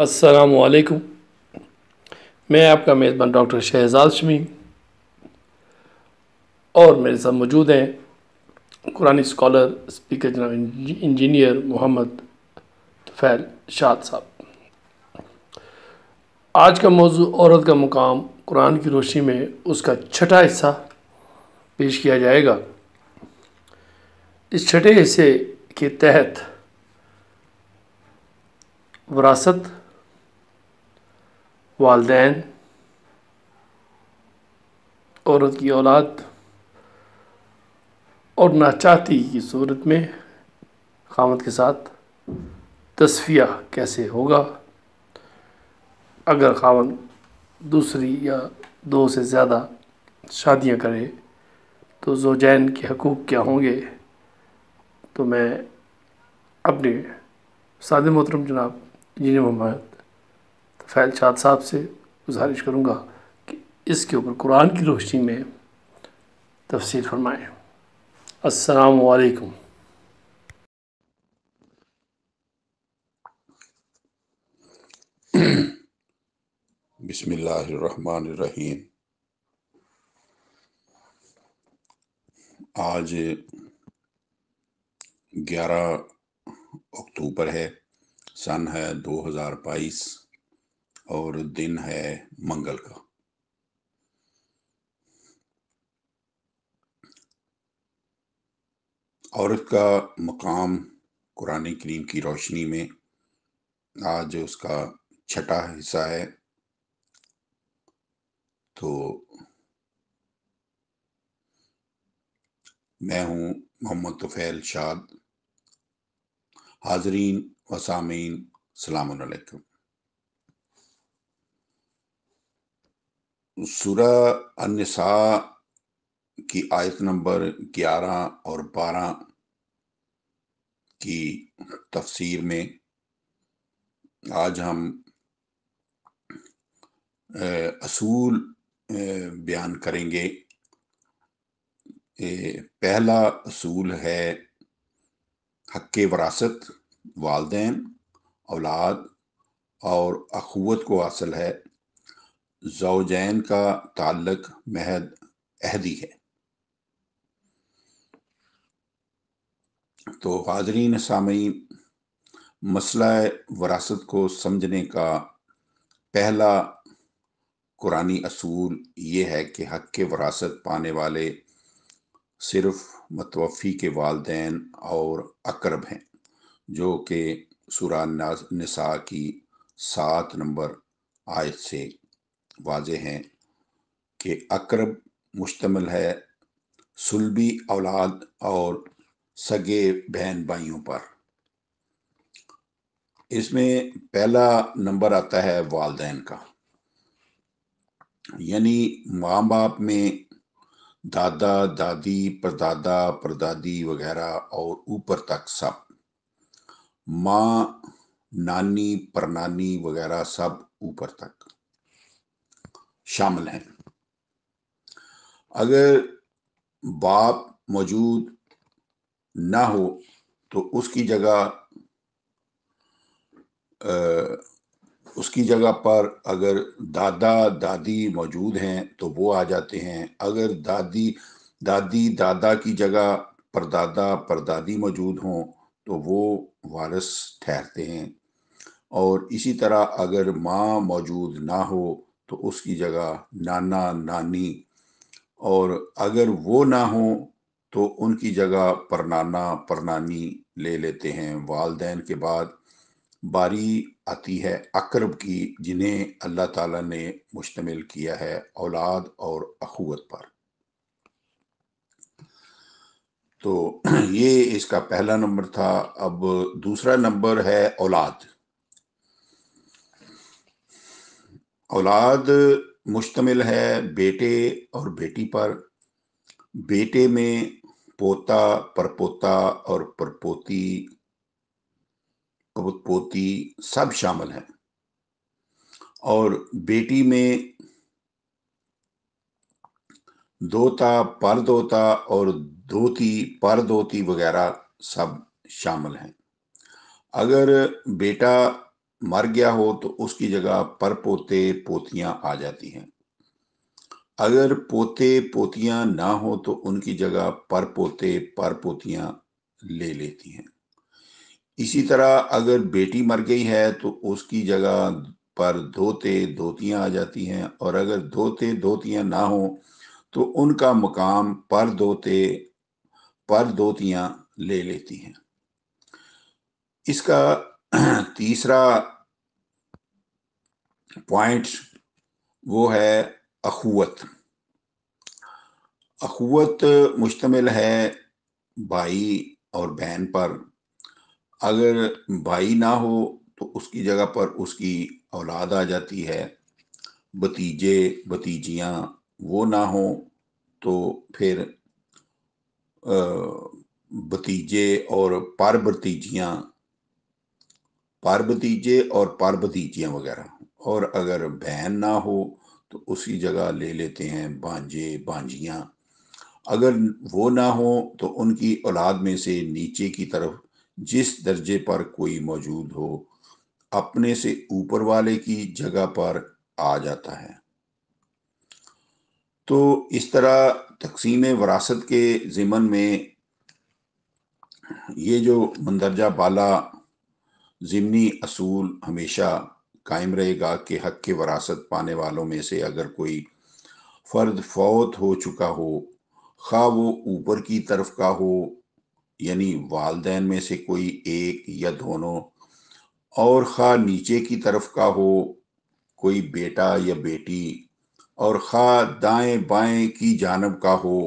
असलकुम मैं आपका मेज़बान डॉक्टर शहजाद शमी और मेरे साथ मौजूद हैं कुरानी स्कॉलर स्पीकर जनाब इंजीनियर मोहम्मद तफैल शाद साहब आज का मौजू औरत का मुकाम कुरान की रोशनी में उसका छठा हिस्सा पेश किया जाएगा इस छठे हिस्से के तहत वरासत वालदेन औरत की औलाद और चाहती की सूरत में खामत के साथ तस्फिया कैसे होगा अगर खावन दूसरी या दो से ज़्यादा शादियां करे तो जोजैन के हकूक़ क्या होंगे तो मैं अपने साद मोहतरम जनाब जिन्हें मोहम्मद फ़ैल शाद साहब से गुजारिश करूँगा कि इसके ऊपर कुरान की रोशनी में तफसील फरमाएँ असलकम बसमीम आज 11 अक्टूबर है सन है बाईस और दिन है मंगल का औरत का मकाम कुरान करीम की रोशनी में आज उसका छठा हिस्सा है तो मैं हूं मोहम्मद तुफैल शाद हाजरीन वसामीन सलामकुम सुरह अनसा की आयत नंबर 11 और 12 की तफसीर में आज हम असूल बयान करेंगे पहला असूल है हक वरासत वालदेन औलाद और अखवत को हासिल है जोजैन का ताल्लक महद अहदी है तो हाजरीन सामी मसला वरासत को समझने का पहला कुरानी असूल ये है कि हक के वरासत पाने वाले सिर्फ मतवफ़ी के वालदेन और अकरब हैं जो कि सुरान निसा की सात नंबर आयत से वाजे हैं कि अकरब मुश्तमल है सुलबी औलाद और सगे बहन भाइयों पर इसमें पहला नंबर आता है वालदेन का यानी माँ बाप में दादा दादी परदादा परदादी वगैरह और ऊपर तक सब माँ नानी परनानी वगैरह सब ऊपर तक शामिल हैं अगर बाप मौजूद ना हो तो उसकी जगह उसकी जगह पर अगर दादा दादी मौजूद हैं तो वो आ जाते हैं अगर दादी दादी दादा की जगह परदादा परदादी मौजूद हों तो वो वारस ठहरते हैं और इसी तरह अगर माँ मौजूद ना हो तो उसकी जगह नाना नानी और अगर वो ना हो तो उनकी जगह परनाना परनानी ले लेते हैं वालदेन के बाद बारी आती है अकरब की जिन्हें अल्लाह ताला ने मुश्तमिल किया है औलाद और अखुवत पर तो ये इसका पहला नंबर था अब दूसरा नंबर है औलाद औलाद मुश्तमिल है बेटे और बेटी पर बेटे में पोता परपोता और परपोती पोती सब शामिल हैं और बेटी में दोता परदोता और दोती परदोती वगैरह सब शामिल हैं अगर बेटा मर गया हो तो उसकी जगह पर पोते पोतियां आ जाती हैं अगर पोते पोतियां ना हो तो उनकी जगह पर पोते पर पोतियां ले लेती हैं इसी तरह अगर बेटी मर गई है तो उसकी जगह पर धोते धोतियां आ जाती हैं और अगर धोते धोतियां ना हो तो उनका मुकाम पर धोते पर धोतियां ले लेती हैं इसका तीसरा पॉइंट्स वो है अखुवत अखुवत मुश्तमिल है भाई और बहन पर अगर भाई ना हो तो उसकी जगह पर उसकी औलाद आ जाती है भतीजे भतीजियाँ वो ना हो तो फिर भतीजे और पार भतीजियाँ पार भतीजे और पार भतीजियाँ वगैरह और अगर बहन ना हो तो उसी जगह ले लेते हैं भांजे भांजियाँ अगर वो ना हो तो उनकी औलाद में से नीचे की तरफ जिस दर्जे पर कोई मौजूद हो अपने से ऊपर वाले की जगह पर आ जाता है तो इस तरह तकसीम वरासत के ज़िमन में ये जो मंदरजा बाला ज़मनी असूल हमेशा कायम रहेगा कि हक के वरासत पाने वालों में से अगर कोई फ़र्द फौत हो चुका हो खा वो ऊपर की तरफ का हो यानी वालदेन में से कोई एक या दोनों और खा नीचे की तरफ का हो कोई बेटा या बेटी और खा दाएं बाएं की जानब का हो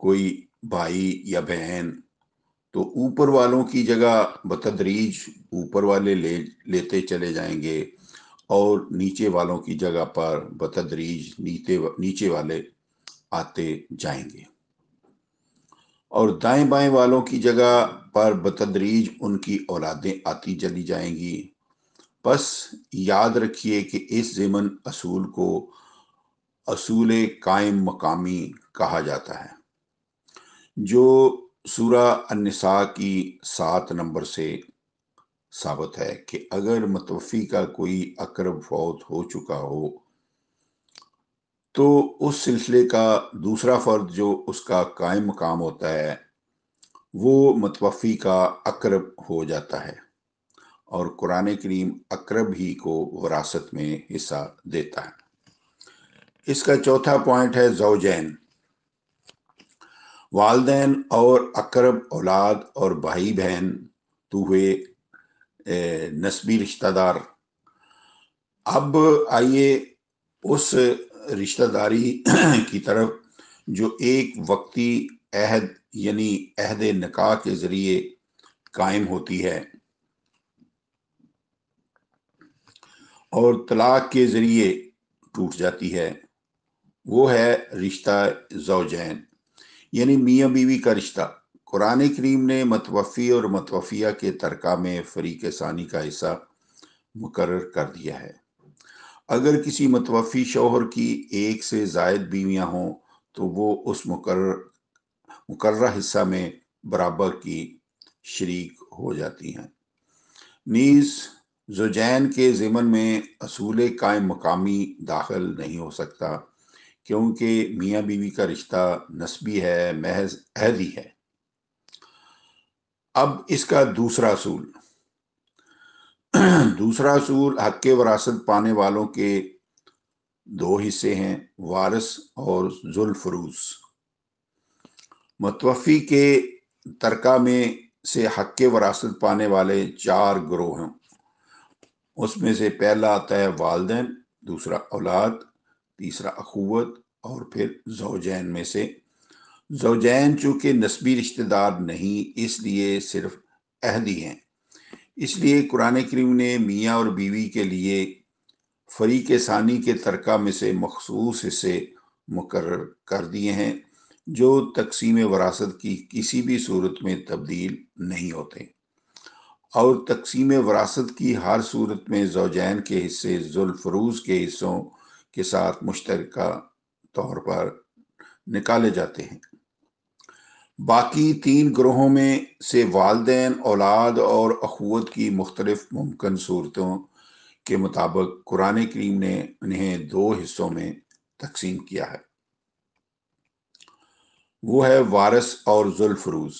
कोई भाई या बहन तो ऊपर वालों की जगह बतदरीज ऊपर वाले ले लेते चले जाएंगे और नीचे वालों की जगह पर बतदरीज नीचे नीचे वाले आते जाएंगे और दाएं बाएं वालों की जगह पर बतदरीज उनकी औलादें आती चली जाएंगी बस याद रखिए कि इस ज़मन असूल को असूल कायम मकामी कहा जाता है जो सूरा अनसा की सात नंबर से साबित है कि अगर मतवफ़ी का कोई अकरब फौत हो चुका हो तो उस सिलसिले का दूसरा फ़र्द जो उसका कायम मकाम होता है वो मतवफ़ी का अकरब हो जाता है और कुरान करीम अकरब ही को वरासत में हिस्सा देता है इसका चौथा पॉइंट है जोजैन वालदेन और अकरब औलाद और भाई बहन तो हुए नस्बी रिश्तेदार अब आइए उस रिश्तेदारी की तरफ जो एक वक्ती अहद यानी अहद निकाह के ज़रिए कायम होती है और तलाक के ज़रिए टूट जाती है वो है रिश्ता जौजैन यानी मियाँ बीवी का रिश्ता कुरान करीम ने मतवफ़ी और मतवफ़िया के तरका में फरीक सानी का हिस्सा मुकर कर दिया है अगर किसी मतवफ़ी शोहर की एक से जायद बीवियाँ हों तो वो उस मुकर मुकर हिस्सा में बराबर की शरीक हो जाती हैं नीज़ जुजैन के ज़िमन में असूल कायम मकामी दाखिल नहीं हो सकता क्योंकि मियाँ बीवी का रिश्ता नस्बी है महज अहदी है अब इसका दूसरा असूल दूसरा असूल हक वरासत पाने वालों के दो हिस्से हैं वारस और जुल्फरूस मतवफ़ी के तरका में से हक वरासत पाने वाले चार ग्रोह हैं उसमें से पहला आता है वालदेन दूसरा औलाद तीसरा अखुवत और फिर जोजैन में से जोजैन चूंकि नस्बी रिश्तेदार नहीं इसलिए सिर्फ अहदी हैं इसलिए कुरान करीम ने मियाँ और बीवी के लिए फरीक सानी के तरका में से मखसूस हिस्से मुकर कर दिए हैं जो तकसीम वरासत की किसी भी सूरत में तब्दील नहीं होते और तकसीम वरासत की हर सूरत में जोजैन के हिस्से जुल्फरूज के हिस्सों के साथ मुश्तर तौर पर निकाले जाते हैं बाकी तीन ग्रोहों में से वालदेन औलाद और अखवत की मुख्तलिफ मुमकिन सूरतों के मुताबिक कुरान करीम ने उन्हें दो हिस्सों में तकसीम किया है वो है वारस और जुल्फरूज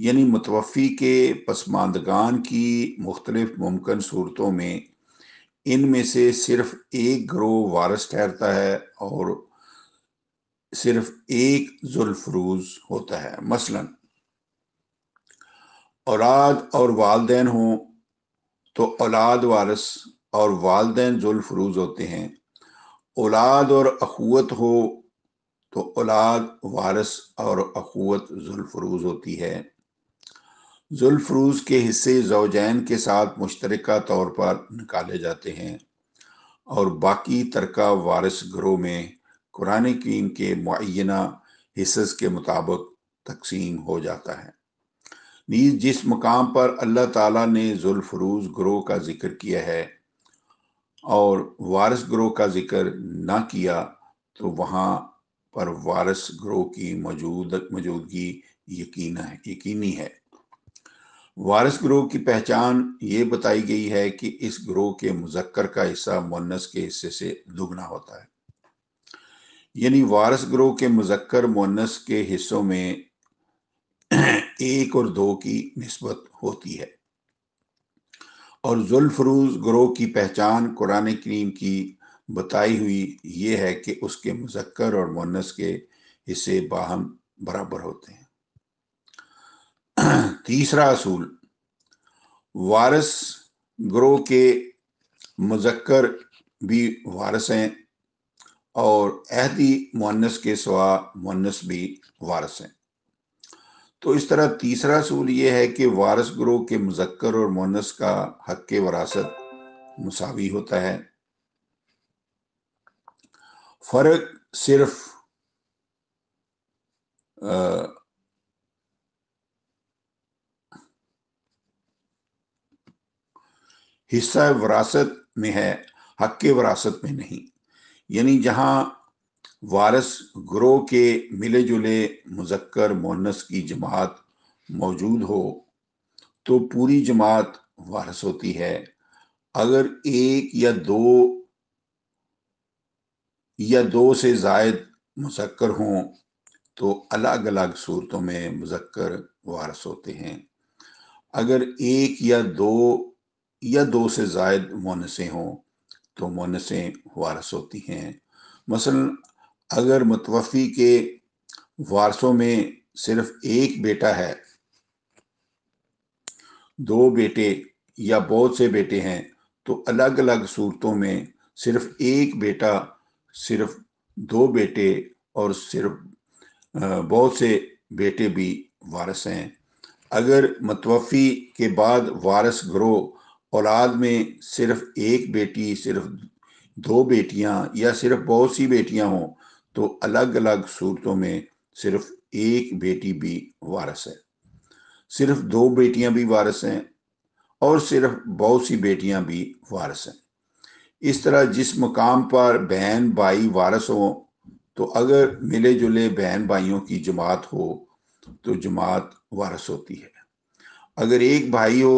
यानी मुतवफ़ी के पसमानदगान की मुख्तलिफ मुमकिन सूरतों में इनमें से सिर्फ एक ग्रोह वारस ठहरता है और सिर्फ एक जुल्फरूज होता है मसलन औलाद और वालदेन हो तो औलाद वारस और वालदेन जुल्फरूज होते हैं औलाद और अखुत हो तो औलाद वारस और अखुत जुल्फरूज होती है जुल्फरूज के हिस्से जोजैन के साथ मुश्तर तौर पर निकाले जाते हैं और बाकी तरका वारिस घरों में कुरान कीम के मुना हिस्स के मुताबिक तकसीम हो जाता है नीज जिस मकाम पर अल्लाह ताला ने जुल्फरूज ग्रोह का जिक्र किया है और वारिस ग्रोह का जिक्र ना किया तो वहाँ पर वारिस ग्रोह की मौजूद मौजूदगी यकीन है यकीनी है वारिस ग्रोह की पहचान ये बताई गई है कि इस ग्रोह के मुजक्कर का हिस्सा मोनस के हिस्से से दुगना होता है यानी वारस ग्रोह के मुजक्कर मोनस के हिस्सों में एक और दो की नस्बत होती है और जुल्फरूज ग्रोह की पहचान कुरान करीम की बताई हुई ये है कि उसके मुजक्कर और मोनस के हिस्से बाहम बराबर होते हैं तीसरा असूल वारस ग्रोह के मुजक्कर भी वारस हैं और अहदी मुनस के सवा मुनस भी वारस हैं तो इस तरह तीसरा असूल यह है कि वारस ग्रोह के मुजक्कर और मुनस का हक के वरासत मुसावी होता है फर्क सिर्फ आ, हिस्सा विरासत में है हक के विरासत में नहीं यानी जहाँ वारस ग्रोह के मिले जुले मुजक्कर मोहनस की जमात मौजूद हो तो पूरी जमात वारस होती है अगर एक या दो या दो से जायद मुजक्कर हों तो अलग अलग सूरतों में मुजक्कर वारस होते हैं अगर एक या दो या दो से जायद मोनसें हों तो मोनसें वारस होती हैं मसल अगर मतवफ़ी के वारसों में सिर्फ एक बेटा है दो बेटे या बहुत से बेटे हैं तो अलग अलग सूरतों में सिर्फ एक बेटा सिर्फ दो बेटे और सिर्फ बहुत से बेटे भी वारस हैं अगर मतवफ़ी के बाद वारस ग्रोह औलाद में सिर्फ एक बेटी सिर्फ दो बेटियां या सिर्फ बहुत सी बेटियां हों तो अलग अलग सूरतों में सिर्फ एक बेटी भी वारस है सिर्फ दो बेटियां भी वारस हैं और सिर्फ बहुत सी बेटियां भी वारस हैं इस तरह जिस मकाम पर बहन भाई वारस हो तो अगर मिले जुले बहन भाइयों की जमात हो तो जमात वारस होती है अगर एक भाई हो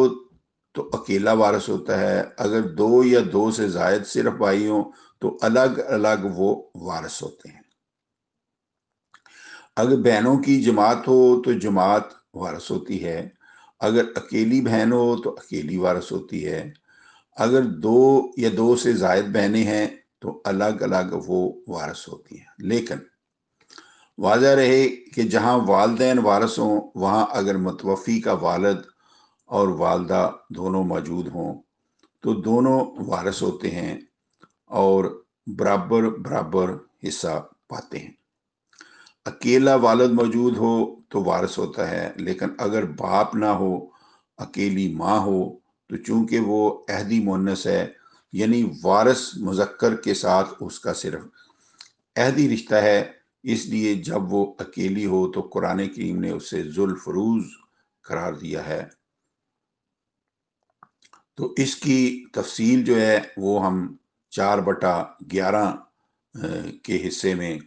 तो अकेला वारस होता है अगर दो या दो से जायद सिर्फ भाई हों तो अलग अलग वो वारस होते हैं अगर बहनों की जमात हो तो जमात वारस होती है अगर अकेली बहन हो तो अकेली वारस होती है अगर दो या दो से जायद बहनें हैं तो अलग अलग वो वारस होती हैं लेकिन वाजा रहे कि जहाँ वालदेन वारस हों वहाँ अगर मतवफ़ी का वालद और वालदा दोनों मौजूद हों तो दोनों वारस होते हैं और बराबर बराबर हिस्सा पाते हैं अकेला वालद मौजूद हो तो वारस होता है लेकिन अगर बाप ना हो अकेली माँ हो तो चूंकि वो अहदी मोनस है यानी वारस मुजक्कर के साथ उसका सिर्फ अहदी रिश्ता है इसलिए जब वो अकेली हो तो कुरान करीम ने उसे जुल्फरूज करार दिया है तो इसकी तफसील जो है वो हम चार बटा ग्यारह के हिस्से में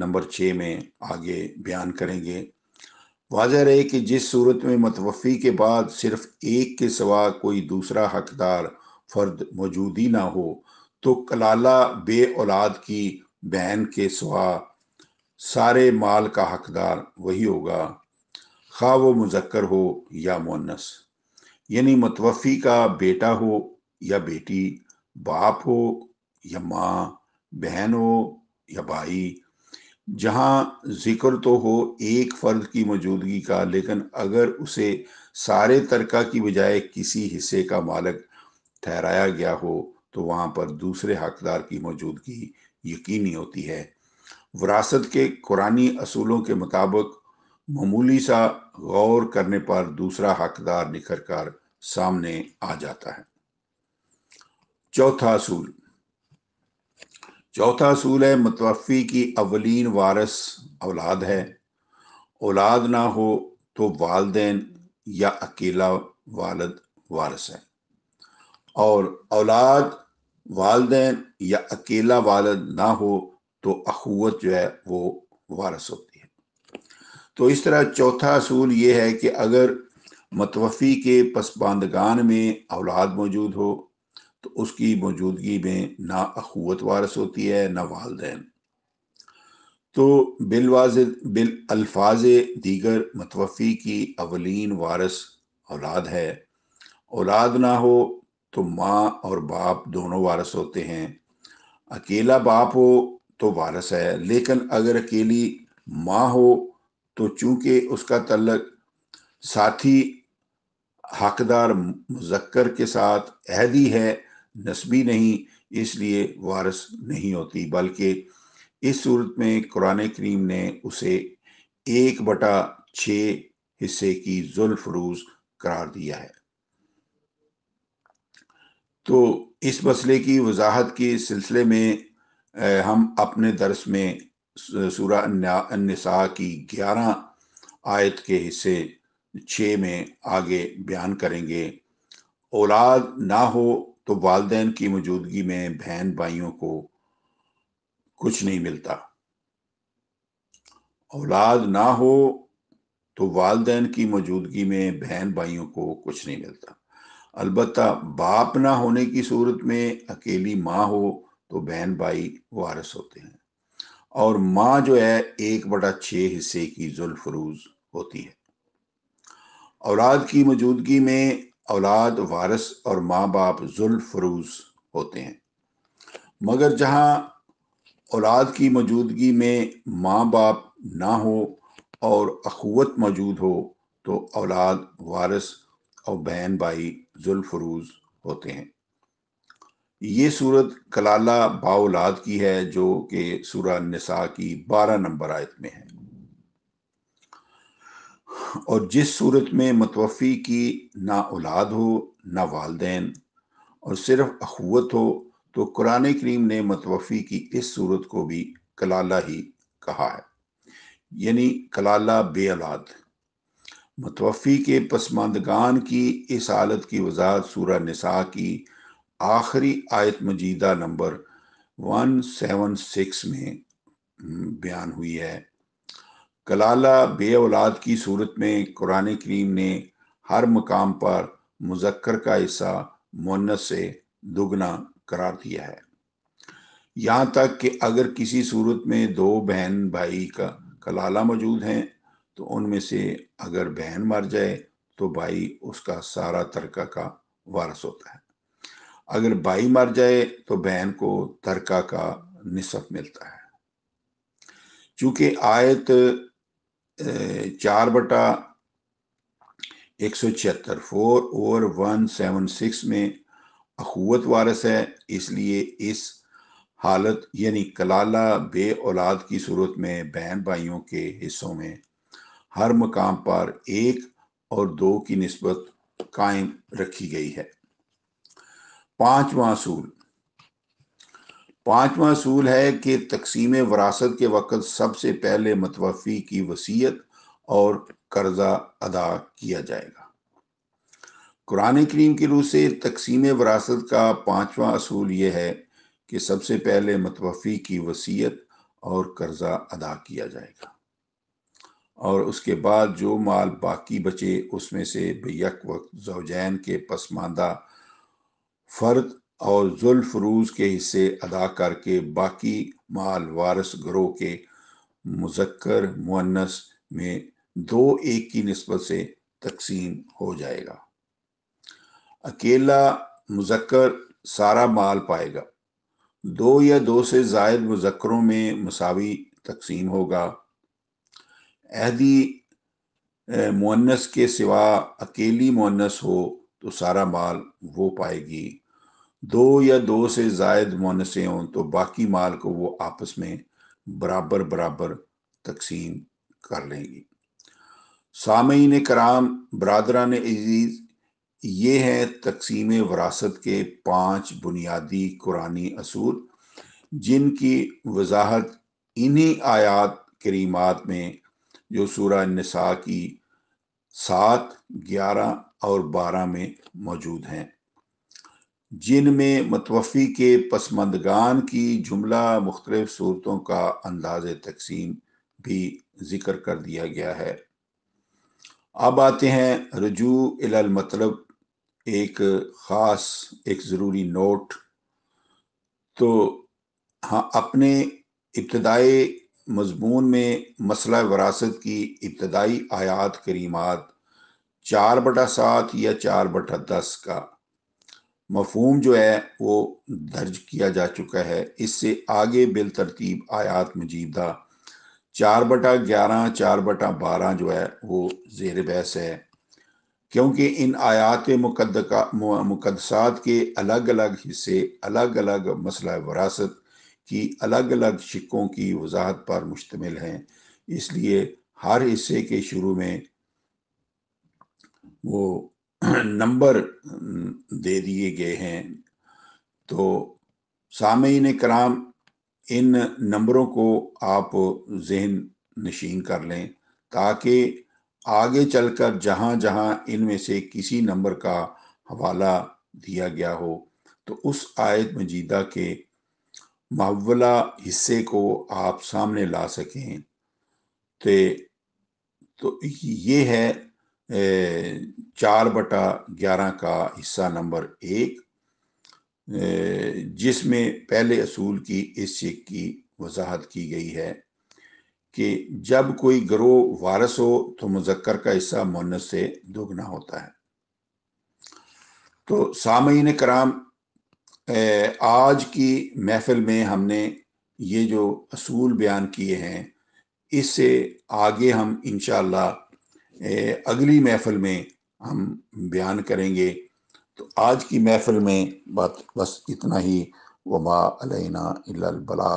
नंबर छः में आगे बयान करेंगे वाज रहे कि जिस सूरत में मतवफ़ी के बाद सिर्फ एक के सवा कोई दूसरा हकदार फ़र्द मौजूद ही ना हो तो कलाला बे औलाद की बहन के सवा सारे माल का हकदार वही होगा खा वो मुजक्कर हो या मुनस यानी मतवफ़ी का बेटा हो या बेटी बाप हो या माँ बहन हो या भाई जहाँ जिक्र तो हो एक फ़र्द की मौजूदगी का लेकिन अगर उसे सारे तरका की बजाय किसी हिस्से का मालक ठहराया गया हो तो वहाँ पर दूसरे हकदार की मौजूदगी यकीनी होती है वरासत के कुरानी असूलों के मुताबिक मामूली सा गौर करने पर दूसरा हकदार निखर कर सामने आ जाता है चौथा असूल चौथा असूल है मुतवफ़ी की अवलिन वारस औलाद है औलाद ना हो तो वालदेन या अकेला वालद वारस है और औलाद वालदेन या अकेला वालद ना हो तो अखुवत जो है वो वारस होती है तो इस तरह चौथा असूल ये है कि अगर मतवफ़ी के पसपांदगान में औलाद मौजूद हो तो उसकी मौजूदगी में ना अखवत वारस होती है ना वालदेन तो बिलवाज बिल अल्फाज दीगर मतवफ़ी की अवलिन वारस औलाद है औलाद ना हो तो माँ और बाप दोनों वारस होते हैं अकेला बाप हो तो वारस है लेकिन अगर अकेली माँ हो तो चूंकि उसका तल्लक साथी हकदार मुजक्कर के साथ अहदी है नस्बी नहीं इसलिए वारस नहीं होती बल्कि इस सूरत में कुरान करीम ने उसे एक बटा छ हिस्से की जुल्फरूज करार दिया है तो इस मसले की वजाहत के सिलसिले में हम अपने दरस में सूरा निसा की ग्यारह आयत के हिस्से छः में आगे बयान करेंगे औलाद ना हो तो वालदेन की मौजूदगी में बहन भाइयों को कुछ नहीं मिलता औलाद ना हो तो वालदेन की मौजूदगी में बहन भाइयों को कुछ नहीं मिलता अलबत् बाप ना होने की सूरत में अकेली माँ हो तो बहन भाई वारस होते हैं और माँ जो है एक बटा छः हिस्से की जुल्फरूज होती है औलाद की मौजूदगी में औलाद वारस और माँ बाप फरूज होते हैं मगर जहाँ औलाद की मौजूदगी में माँ बाप ना हो और अखुवत मौजूद हो तो औलाद वारस और बहन भाई फरूज होते हैं ये सूरत कलाला बाउलाद की है जो कि सूरह निसा की बारह नंबर आयत में है और जिस सूरत में मतवफ़ी की ना औलाद हो ना वालदेन और सिर्फ अखवत हो तो कुरान करीम ने मतवफ़ी की इस सूरत को भी कलाला ही कहा है यानी कलाला बे औलाद मतवफ़ी के पसमानदगान की इस हालत की वजाहत सूर नसा की आखिरी आयत मजीदा नंबर 176 में हम्म, बयान हुई है कलाला बे औलाद की सूरत में कुरान करीम ने हर मकाम पर मुजक्कर का हिस्सा मुन्नत से दुगना करार दिया है यहाँ तक कि अगर किसी सूरत में दो बहन भाई का कलाला मौजूद हैं तो उनमें से अगर बहन मर जाए तो भाई उसका सारा तरका का वारस होता है अगर भाई मर जाए तो बहन को तरका का निसफ मिलता है चूंकि आयत चार बटा एक सौ छिहत्तर फोर और वन सेवन सिक्स में अखवत वारस है इसलिए इस हालत यानी कलाला बे औलाद की सूरत में बहन भाइयों के हिस्सों में हर मकाम पर एक और दो की नस्बत कायम रखी गई है पांचवा असूल पांचवा असूल है कि तकसीम वरासत के वक़्त सबसे पहले मतवफ़ी की वसीयत और कर्जा अदा किया जाएगा कुरान करीम की रूह से तकसीम वरासत का पांचवा असूल ये है कि सबसे पहले मतवफ़ी की वसीयत और कर्जा अदा किया जाएगा और उसके बाद जो माल बाकी बचे उसमें से बेयक वक्त जोजैन के पसमानदा फ़र्द और रूज के हिस्से अदा करके बाकी माल वारस ग्रोह के मुजक्कर मुन्नस में दो एक की नस्बत से तकसीम हो जाएगा अकेला मुजक्कर सारा माल पाएगा दो या दो से जायद मुजक्करों में मसावी तकसीम होगा अहदी मुन्नस के सिवा अकेली मुन्नस हो तो सारा माल वो पाएगी दो या दो से जायद मोनसे हों तो बाकी माल को वो आपस में बराबर बराबर तकसीम कर लेंगी सामीन कराम बरदरान अजीज़ ये हैं तकसीम वरासत के पांच बुनियादी कुरानी असूल जिनकी वजाहत इन्हीं आयात करीमात में जो सूरह नसा की सात ग्यारह और बारह में मौजूद हैं जिनमें मतवफ़ी के पसमंदगान की जुमला मुख्तलिफ सूरतों का अंदाज तकसीम भी जिक्र कर दिया गया है अब आते हैं रजू इलल मतलब एक ख़ास एक ज़रूरी नोट तो हाँ अपने इब्तदाई मजमून में मसला वरासत की इब्तदाई आयात करीमात चार बटा सात या चार बटा दस का मफहम जो है वो दर्ज किया जा चुका है इससे आगे तरतीब आयात मजीदा चार बटा ग्यारह चार बटा बारह जो है वो जेर बहस है क्योंकि इन आयात मुकदसात के अलग अलग हिस्से अलग अलग मसला वरासत की अलग अलग शिक्कों की वजाहत पर मुश्तमिल हैं इसलिए हर हिस्से के शुरू में वो नंबर दे दिए गए हैं तो सामयीन कराम इन नंबरों को आप जहन नशीन कर लें ताकि आगे चलकर जहाँ जहाँ इनमें से किसी नंबर का हवाला दिया गया हो तो उस आयत मजीदा के मावला हिस्से को आप सामने ला सकें तो तो ये है चार बटा ग्यारह का हिस्सा नंबर एक जिसमें पहले असूल की इस शिक की वजाहत की गई है कि जब कोई ग्रोह वारस हो तो मुजक्कर का हिस्सा मुनस से दोगुना होता है तो सामीन कराम आज की महफिल में हमने ये जो असूल बयान किए हैं इससे आगे हम इनशाला अगली महफिल में हम बयान करेंगे तो आज की महफिल में बात बस इतना ही वबा अलैना बला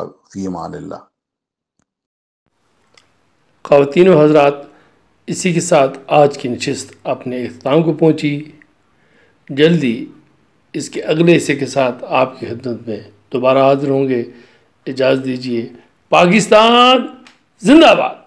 हजरात इसी के साथ आज की नशस्त अपने अख्ताम को पहुँची जल्दी इसके अगले हिस्से के साथ आपकी खिदमत में दोबारा हाजिर होंगे इजाज़त दीजिए पाकिस्तान जिंदाबाद